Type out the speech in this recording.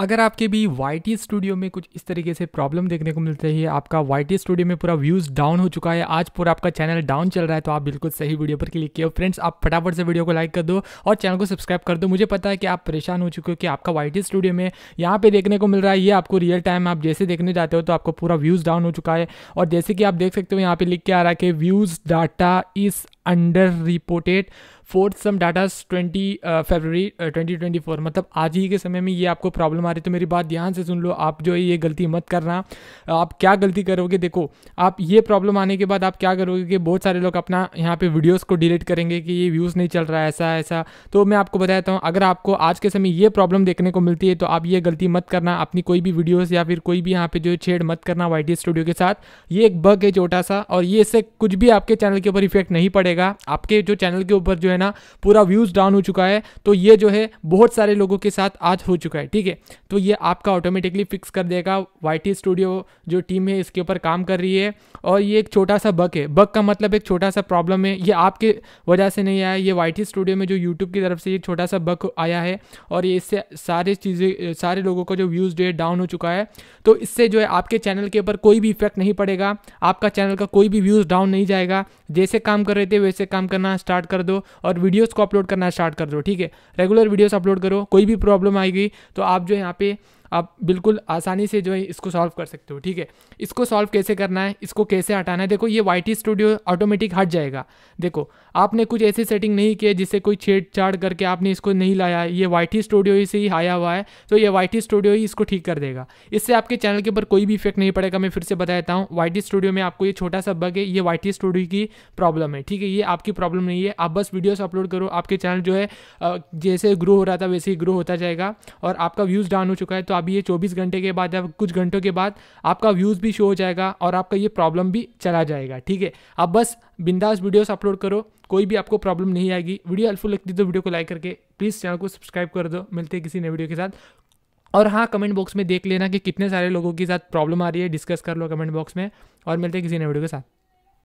अगर आपके भी वाई टी स्टूडियो में कुछ इस तरीके से प्रॉब्लम देखने को मिलती है आपका वाई टी स्टूडियो में पूरा व्यूज़ डाउन हो चुका है आज पूरा आपका चैनल डाउन चल रहा है तो आप बिल्कुल सही वीडियो पर क्लिक किया फ्रेंड्स आप फटाफट से वीडियो को लाइक कर दो और चैनल को सब्सक्राइब कर दो मुझे पता है कि आप परेशान हो चुके हो कि आपका वाई टी स्टूडियो में यहाँ पर देखने को मिल रहा है ये आपको रियल टाइम आप जैसे देखने जाते हो तो आपको पूरा व्यूज़ डाउन हो चुका है और जैसे कि आप देख सकते हो यहाँ पर लिख के आ रहा है कि views data is under reported fourth some data twenty February twenty twenty four मतलब आज ही के समय में ये आपको प्रॉब्लम आ रही तो मेरी बात ध्यान से सुन लो आप जो है ये गलती मत करना आप क्या गलती करोगे देखो आप ये प्रॉब्लम आने के बाद आप क्या करोगे कि बहुत सारे लोग अपना यहाँ पे वीडियोस को डिलीट करेंगे कि ये व्यूज़ नहीं चल रहा है ऐसा ऐसा तो मैं आपको बताता हूँ अगर आपको आज के समय ये प्रॉब्लम देखने को मिलती है तो आप ये गलती मत करना अपनी कोई भी वीडियोज़ या फिर कोई भी यहाँ पे जो छेड़ मत करना वाई स्टूडियो के साथ ये एक बग है छोटा सा और ये इससे कुछ भी आपके चैनल के ऊपर इफेक्ट नहीं पड़ेगा जाएगा आपके जो चैनल के ऊपर जो है ना पूरा व्यूज़ डाउन हो चुका है तो ये जो है बहुत सारे लोगों के साथ आज हो चुका है ठीक है तो ये आपका ऑटोमेटिकली फिक्स कर देगा वाई स्टूडियो जो टीम है इसके ऊपर काम कर रही है और ये एक छोटा सा बग है बग का मतलब एक छोटा सा प्रॉब्लम है ये आपके वजह से नहीं आया ये वाई स्टूडियो में जो यूट्यूब की तरफ से ये छोटा सा बग आया है और ये इससे सारे चीज़ें सारे लोगों का जो व्यूज़ जो है डाउन हो चुका है तो इससे जो है आपके चैनल के ऊपर कोई भी इफेक्ट नहीं पड़ेगा आपका चैनल का कोई भी व्यूज़ डाउन नहीं जाएगा जैसे काम कर रहे थे वैसे काम करना स्टार्ट कर दो और वीडियोज़ को अपलोड करना स्टार्ट कर दो ठीक है रेगुलर वीडियोज़ अपलोड करो कोई भी प्रॉब्लम आएगी तो आप जो यहाँ पे आप बिल्कुल आसानी से जो है इसको सॉल्व कर सकते हो ठीक है इसको सॉल्व कैसे करना है इसको कैसे हटाना है देखो ये वाई टी स्टूडियो ऑटोमेटिक हट जाएगा देखो आपने कुछ ऐसे सेटिंग नहीं किए जिससे कोई छेड़छाड़ करके आपने इसको नहीं लाया ये वाई टी स्टूडियो से ही आया हुआ है तो ये वाई टी स्टूडियो ही इसको ठीक कर देगा इससे आपके चैनल के ऊपर कोई भी इफेक्ट नहीं पड़ेगा मैं फिर से बता देता हूँ वाई टी स्टूडियो में आपको ये छोटा सा बग है ये वाई टी स्टूडियो की प्रॉब्लम है ठीक है ये आपकी प्रॉब्लम नहीं है आप बस वीडियोस अपलोड करो आपके चैनल जो है जैसे ग्रो हो रहा था वैसे ही ग्रो होता जाएगा और आपका व्यूज़ डाउन हो चुका है तो अभी ये 24 घंटे के बाद या कुछ घंटों के बाद आपका व्यूज़ भी शो हो जाएगा और आपका ये प्रॉब्लम भी चला जाएगा ठीक है अब बस बिंदास वीडियोस अपलोड करो कोई भी आपको प्रॉब्लम नहीं आएगी वीडियो हेल्पफुल लगती तो वीडियो को लाइक करके प्लीज़ चैनल को सब्सक्राइब कर दो मिलते हैं किसी नए वीडियो के साथ और हाँ कमेंट बॉक्स में देख लेना कि कितने सारे लोगों के साथ प्रॉब्लम आ रही है डिस्कस कर लो कमेंट बॉक्स में और मिलते हैं किसी नए वीडियो के साथ